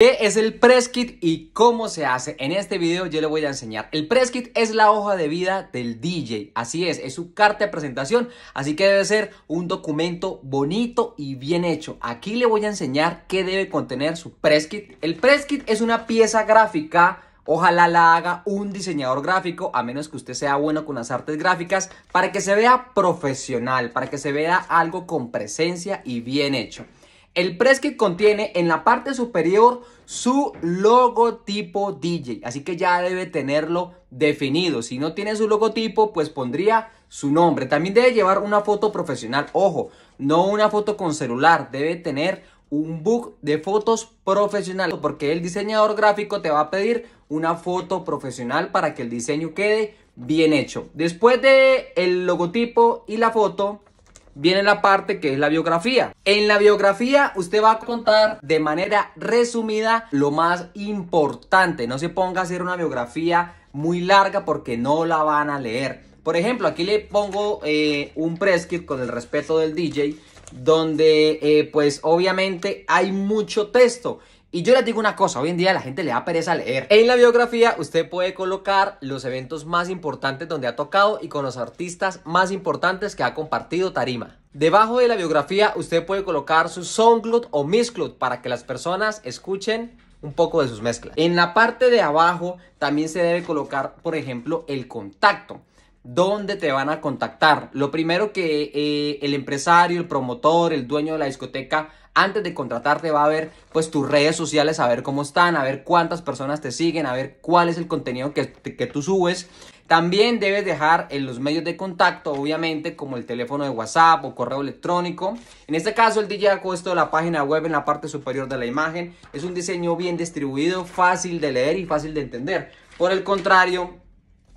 ¿Qué es el press kit y cómo se hace? En este video yo le voy a enseñar. El press kit es la hoja de vida del DJ, así es, es su carta de presentación, así que debe ser un documento bonito y bien hecho. Aquí le voy a enseñar qué debe contener su press kit. El press kit es una pieza gráfica Ojalá la haga un diseñador gráfico, a menos que usted sea bueno con las artes gráficas, para que se vea profesional, para que se vea algo con presencia y bien hecho. El press contiene en la parte superior su logotipo DJ, así que ya debe tenerlo definido. Si no tiene su logotipo, pues pondría su nombre. También debe llevar una foto profesional, ojo, no una foto con celular, debe tener un book de fotos profesional, porque el diseñador gráfico te va a pedir una foto profesional para que el diseño quede bien hecho. Después de el logotipo y la foto, viene la parte que es la biografía. En la biografía usted va a contar de manera resumida lo más importante. No se ponga a hacer una biografía muy larga porque no la van a leer. Por ejemplo, aquí le pongo eh, un prescript con el respeto del DJ, donde eh, pues obviamente hay mucho texto y yo les digo una cosa, hoy en día la gente le da pereza leer. En la biografía usted puede colocar los eventos más importantes donde ha tocado y con los artistas más importantes que ha compartido tarima. Debajo de la biografía usted puede colocar su SoundCloud o mixcloud para que las personas escuchen un poco de sus mezclas. En la parte de abajo también se debe colocar, por ejemplo, el contacto. ¿Dónde te van a contactar? Lo primero que eh, el empresario, el promotor, el dueño de la discoteca, antes de contratarte va a ver pues tus redes sociales, a ver cómo están, a ver cuántas personas te siguen, a ver cuál es el contenido que, que tú subes. También debes dejar en los medios de contacto, obviamente, como el teléfono de WhatsApp o correo electrónico. En este caso, el DJ ha puesto la página web en la parte superior de la imagen. Es un diseño bien distribuido, fácil de leer y fácil de entender. Por el contrario,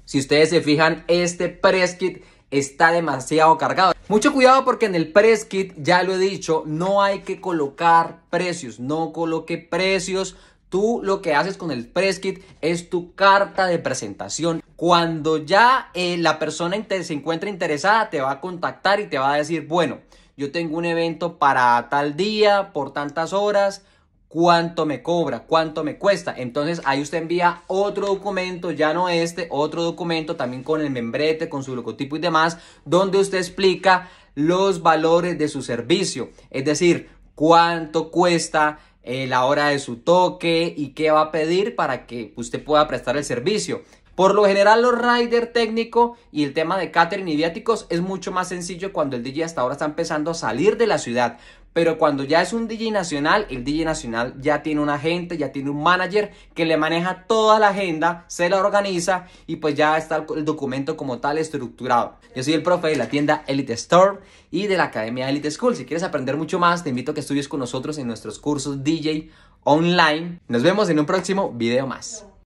si ustedes se fijan, este press kit está demasiado cargado. Mucho cuidado porque en el press kit, ya lo he dicho, no hay que colocar precios. No coloque precios. Tú lo que haces con el press kit es tu carta de presentación. Cuando ya eh, la persona se encuentra interesada, te va a contactar y te va a decir, bueno, yo tengo un evento para tal día, por tantas horas, cuánto me cobra, cuánto me cuesta. Entonces ahí usted envía otro documento, ya no este, otro documento también con el membrete, con su logotipo y demás, donde usted explica los valores de su servicio. Es decir, cuánto cuesta eh, la hora de su toque y qué va a pedir para que usted pueda prestar el servicio. Por lo general, los rider técnico y el tema de catering y viáticos es mucho más sencillo cuando el DJ hasta ahora está empezando a salir de la ciudad. Pero cuando ya es un DJ nacional, el DJ nacional ya tiene un agente, ya tiene un manager que le maneja toda la agenda, se la organiza y pues ya está el documento como tal estructurado. Yo soy el profe de la tienda Elite Store y de la Academia Elite School. Si quieres aprender mucho más, te invito a que estudies con nosotros en nuestros cursos DJ online. Nos vemos en un próximo video más.